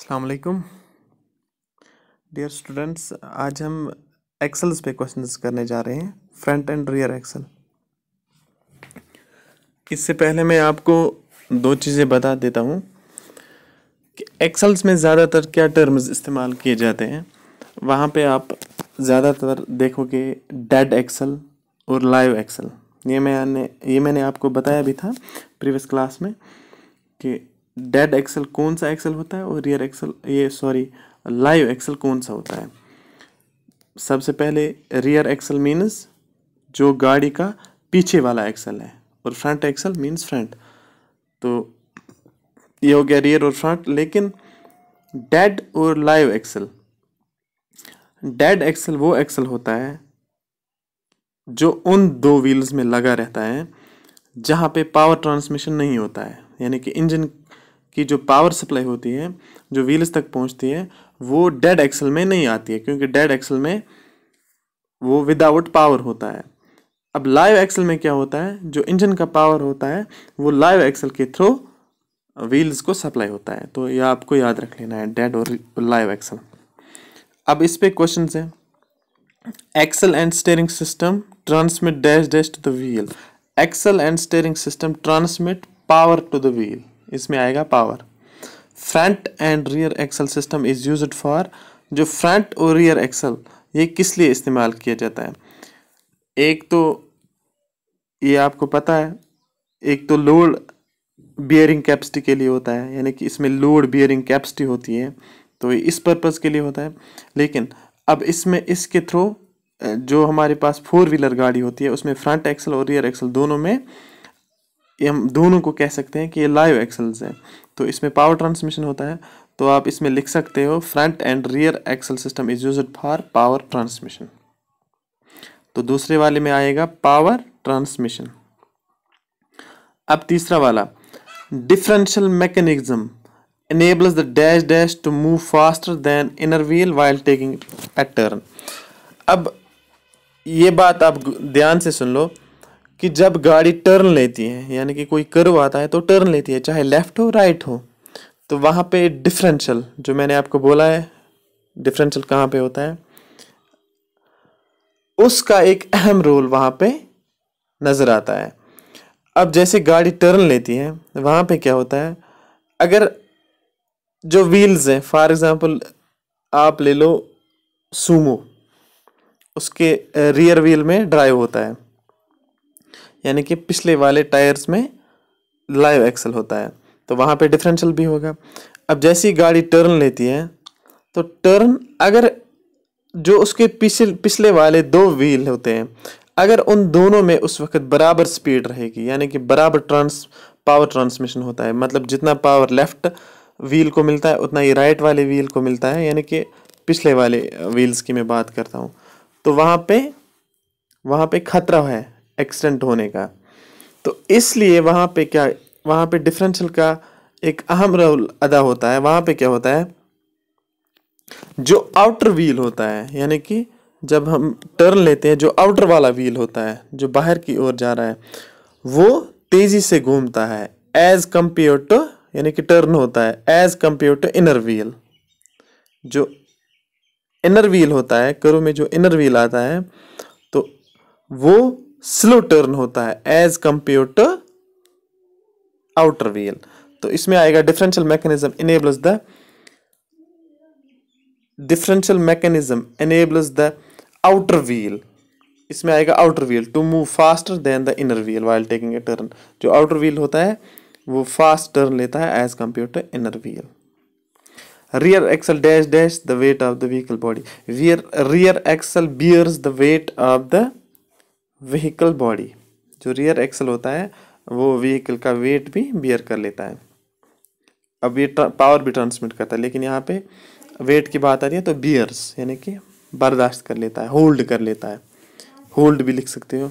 अस्सलाम dear students आज हम एक्सल्स पे क्वेश्चंस करने जा रहे हैं फ्रंट एंड रियर एक्सल इससे पहले मैं आपको दो चीज़ें बता देता हूँ कि एक्सल्स में ज़्यादातर क्या टर्म्स इस्तेमाल किए जाते हैं वहाँ पे आप ज़्यादातर देखोगे डेड एक्सल और लाइव एक्सल ये मैंने ये मैंने आपको बताया भी था प्रीवियस क्लास में कि डेड एक्सल कौन सा एक्सल होता है और रियर एक्सल ये सॉरी लाइव एक्सल कौन सा होता है सबसे पहले रियर एक्सल मीन्स जो गाड़ी का पीछे वाला एक्सल है और फ्रंट एक्सल मीन्स फ्रंट तो ये हो गया रियर और फ्रंट लेकिन डेड और लाइव एक्सल डेड एक्सल वो एक्सल होता है जो उन दो व्हील्स में लगा रहता है जहाँ पे पावर ट्रांसमिशन नहीं होता है यानी कि इंजन कि जो पावर सप्लाई होती है जो व्हील्स तक पहुंचती है वो डेड एक्सल में नहीं आती है क्योंकि डेड एक्सल में वो विदाउट पावर होता है अब लाइव एक्सल में क्या होता है जो इंजन का पावर होता है वो लाइव एक्सल के थ्रू व्हील्स uh, को सप्लाई होता है तो यह आपको याद रख लेना है डेड और लाइव एक्सल अब इस पर क्वेश्चन है axle and steering system transmit dash dash to the wheel axle and steering system transmit power to the wheel इसमें आएगा power front and rear axle system is use for जो front और rear axle ये किस लिए इस्तेमाल किया जाता है एक तो ये आपको पता है एक तो लोड बियरिंग कैपेसिटी के लिए होता है यानी कि इसमें लोड बियरिंग कैपेसिटी होती है तो ये इस पर्पज़ के लिए होता है लेकिन अब इसमें इसके थ्रू जो हमारे पास फोर व्हीलर गाड़ी होती है उसमें फ्रंट एक्सल और रियर एक्सल दोनों में ये हम दोनों को कह सकते हैं कि ये लाइव एक्सल्स हैं तो इसमें पावर ट्रांसमिशन होता है तो आप इसमें लिख सकते हो front and rear axle system is use for power transmission तो दूसरे वाले में आएगा पावर ट्रांसमिशन अब तीसरा वाला differential mechanism enables the dash dash to move faster than inner wheel while taking a turn अब ये बात आप ध्यान से सुन लो कि जब गाड़ी टर्न लेती है यानी कि कोई कर्व आता है तो टर्न लेती है चाहे लेफ्ट हो राइट हो तो वहाँ पे डिफरेंशियल जो मैंने आपको बोला है डिफरेंशियल कहाँ पे होता है उसका एक अहम रोल वहाँ पे नज़र आता है अब जैसे गाड़ी टर्न लेती है वहाँ पे क्या होता है अगर जो व्हील्स हैं फॉर एग्ज़ाम्पल आप ले लो सूमो उसके रियर व्हील में ड्राइव होता है यानी कि पिछले वाले टायर्स में लाइव एक्सल होता है तो वहाँ पे डिफरेंशियल भी होगा अब जैसी गाड़ी टर्न लेती है तो टर्न अगर जो उसके पिछले पिछले वाले दो व्हील होते हैं अगर उन दोनों में उस वक्त बराबर स्पीड रहेगी यानी कि बराबर ट्रांस पावर ट्रांसमिशन होता है मतलब जितना पावर लेफ्ट व्हील को मिलता है उतना ही राइट वाले व्हील को मिलता है यानी कि पिछले वाले व्हील्स की मैं बात करता हूँ तो वहाँ पे वहाँ पे ख़तरा है एक्सटेंट होने का तो इसलिए वहाँ पे क्या वहाँ पे डिफरेंशियल का एक अहम रोल अदा होता है वहाँ पे क्या होता है जो आउटर व्हील होता है यानी कि जब हम टर्न लेते हैं जो आउटर वाला व्हील होता है जो बाहर की ओर जा रहा है वो तेज़ी से घूमता है एज कम्पेयर टू यानी कि टर्न होता है as compare to inner wheel जो इनर व्हील होता है करो में जो इनर व्हील आता है तो वो स्लो टर्न होता है as compare to outer wheel तो इसमें आएगा differential mechanism enables the differential mechanism enables the outer wheel इसमें आएगा outer wheel to move faster than the inner wheel while taking a turn जो आउटर व्हील होता है वो फास्ट टर्न लेता है as compare to inner wheel rear axle dash dash the weight of the vehicle body rear rear axle bears the weight of the vehicle body जो rear axle होता है वो vehicle का वेट भी beer कर लेता है अब ये पावर भी ट्रांसमिट करता है लेकिन यहाँ पे वेट की बात आ रही है तो बियर्स यानी कि बर्दाश्त कर लेता है होल्ड कर लेता है होल्ड भी लिख सकते हो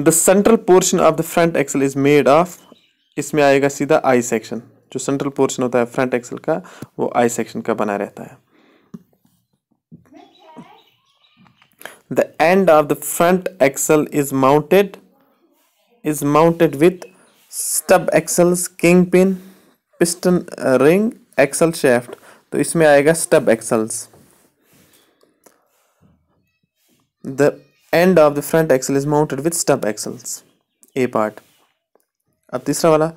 the central portion of the front axle is made of इसमें आएगा सीधा आई सेक्शन जो सेंट्रल पोर्शन होता है फ्रंट एक्सल का वो आई सेक्शन का बना रहता है the end of the front axle is mounted is mounted with stub axles kingpin piston uh, ring axle shaft to isme aayega stub axles the end of the front axle is mounted with stub axles a part ab tisra wala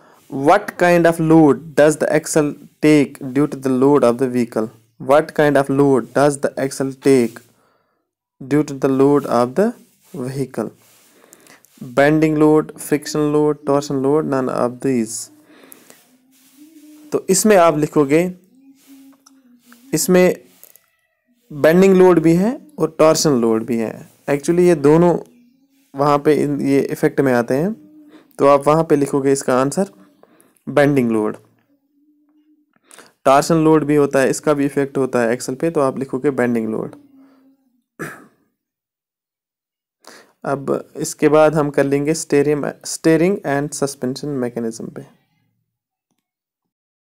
what kind of load does the axle take due to the load of the vehicle what kind of load does the axle take due to the load of the vehicle bending load friction load torsion load none of these तो इसमें आप लिखोगे इसमें bending load भी है और torsion load भी है एक्चुअली ये दोनों वहाँ पे ये इफेक्ट में आते हैं तो आप वहाँ पे लिखोगे इसका answer bending load torsion load भी होता है इसका भी इफेक्ट होता है एक्सल पे तो आप लिखोगे बेंडिंग लोड अब इसके बाद हम कर लेंगे स्टेरिंग एंड सस्पेंशन मैकेनिज्म पे